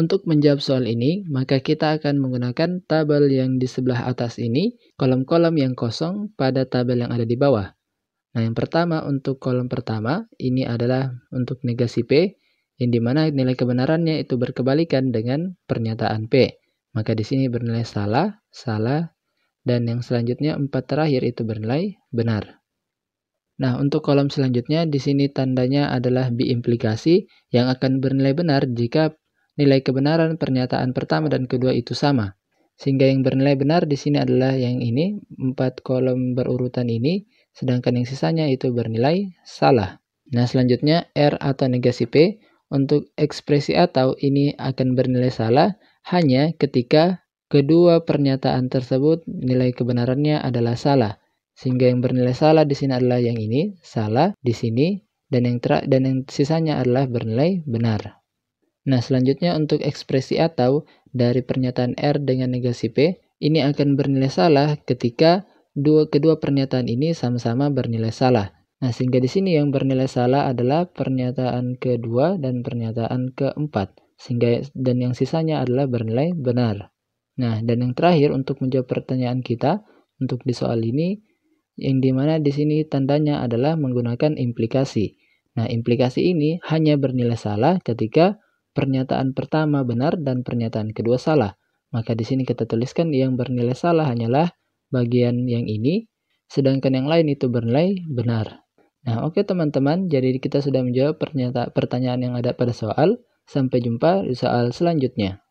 Untuk menjawab soal ini, maka kita akan menggunakan tabel yang di sebelah atas ini, kolom-kolom yang kosong pada tabel yang ada di bawah. Nah, yang pertama untuk kolom pertama, ini adalah untuk negasi P, yang dimana nilai kebenarannya itu berkebalikan dengan pernyataan P. Maka di sini bernilai salah, salah, dan yang selanjutnya empat terakhir itu bernilai benar. Nah, untuk kolom selanjutnya di sini tandanya adalah biimplikasi yang akan bernilai benar jika nilai kebenaran pernyataan pertama dan kedua itu sama. Sehingga yang bernilai benar di sini adalah yang ini, empat kolom berurutan ini, sedangkan yang sisanya itu bernilai salah. Nah, selanjutnya R atau negasi P untuk ekspresi atau ini akan bernilai salah hanya ketika kedua pernyataan tersebut nilai kebenarannya adalah salah. Sehingga yang bernilai salah di sini adalah yang ini, salah di sini, dan yang dan yang sisanya adalah bernilai benar. Nah, selanjutnya untuk ekspresi atau dari pernyataan R dengan negasi P, ini akan bernilai salah ketika dua kedua pernyataan ini sama-sama bernilai salah. Nah, sehingga di sini yang bernilai salah adalah pernyataan kedua dan pernyataan keempat, sehingga dan yang sisanya adalah bernilai benar. Nah, dan yang terakhir untuk menjawab pertanyaan kita untuk di soal ini yang dimana di sini tandanya adalah menggunakan implikasi. Nah, implikasi ini hanya bernilai salah ketika pernyataan pertama benar dan pernyataan kedua salah. Maka di sini kita tuliskan yang bernilai salah hanyalah bagian yang ini, sedangkan yang lain itu bernilai benar. Nah, oke okay, teman-teman, jadi kita sudah menjawab pertanyaan yang ada pada soal. Sampai jumpa di soal selanjutnya.